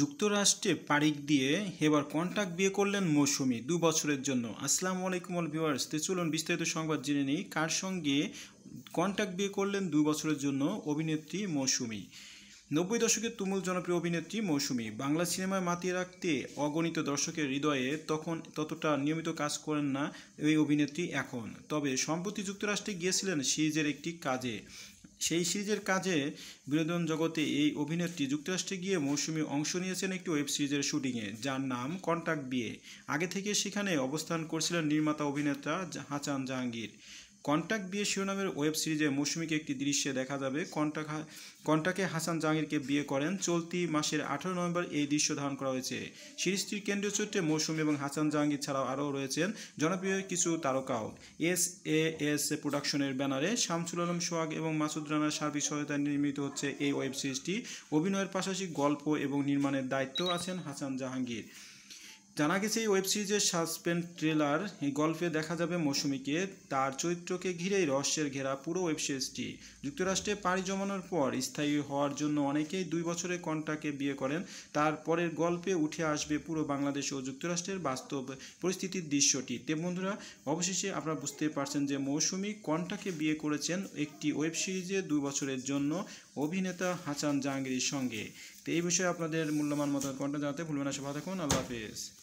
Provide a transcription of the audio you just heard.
যুক্তরাষ্ট্রে পারিক দিয়ে Haber contact বিয়ে করলেন মৌসুমি দু বছরের জন্য আসসালাম আলাইকুম অল ভিউয়ার্স তো চলুন বিস্তারিত সংবাদ জেনে নিই কার সঙ্গে কন্ট্যাক্ট বিয়ে করলেন দু বছরের জন্য অভিনেত্রী মৌসুমি নব্বই দশকের তুমুল জনপ্রিয় অভিনেত্রী মৌসুমি বাংলা সিনেমায় মাতিয়ে রাখতে অগণিত দর্শকের হৃদয়ে তখন ততটা নিয়মিত কাজ করেন না এই অভিনেত্রী এখন তবে সম্প্রতি যুক্তরাষ্ট্রে গিয়েছিলেন সিরিজের একটি কাজে সেই সিরিজের কাজে বিনোদন জগতে এই অভিনেত্রী যুক্তরাষ্ট্রে গিয়ে মৌসুমি অংশ নিয়েছেন একটি ওয়েব সিরিজের শুটিংয়ে যার নাম কন্ট্যাক্ট বিয়ে আগে থেকে সেখানে অবস্থান করছিলেন নির্মাতা অভিনেতা হাচান জাহাঙ্গীর কন্ট্যাক্ট বিয়ে শিরোনামের ওয়েব সিরিজে মৌসুমীকে একটি দৃশ্যে দেখা যাবে কন্ট্যাক্ট কন্ট্যাক্টে হাসান জাহাঙ্গীরকে বিয়ে করেন চলতি মাসের আঠারো নভেম্বর এই দৃশ্য ধারণ করা হয়েছে সিরিজটির কেন্দ্রীয় চরিত্রে মৌসুমি এবং হাসান জাহাঙ্গীর ছাড়াও আরও রয়েছেন জনপ্রিয় কিছু তারকাও এস এ এস প্রোডাকশনের ব্যানারে শামসুল আলম সোহাগ এবং মাসুদ রানার সার্বিক সহায়তায় নির্মিত হচ্ছে এই ওয়েব সিরিজটি অভিনয়ের পাশাপাশি গল্প এবং নির্মাণের দায়িত্ব আছেন হাসান জাহাঙ্গীর জানা গেছে এই ওয়েব সিরিজের সাসপেন্ড ট্রেলার এই গল্পে দেখা যাবে মৌসুমীকে তার চরিত্রকে ঘিরেই রহস্যের ঘেরা পুরো ওয়েব সিরিজটি যুক্তরাষ্ট্রে পাড়ি জমানোর পর স্থায়ী হওয়ার জন্য অনেকেই দুই বছরের কন্টাকে বিয়ে করেন তারপরের গল্পে উঠে আসবে পুরো বাংলাদেশ ও যুক্তরাষ্ট্রের বাস্তব পরিস্থিতির দৃশ্যটি তে বন্ধুরা অবশেষে আপনারা বুঝতে পারছেন যে মৌসুমি কন্টাকে বিয়ে করেছেন একটি ওয়েব সিরিজে দুই বছরের জন্য অভিনেতা হাসান জাহাঙ্গীরের সঙ্গে তো এই বিষয়ে আপনাদের মূল্যবান মতামত কন্টা জানাতে ভুলবেন না ভালো থাকুন আল্লাহ হাফেজ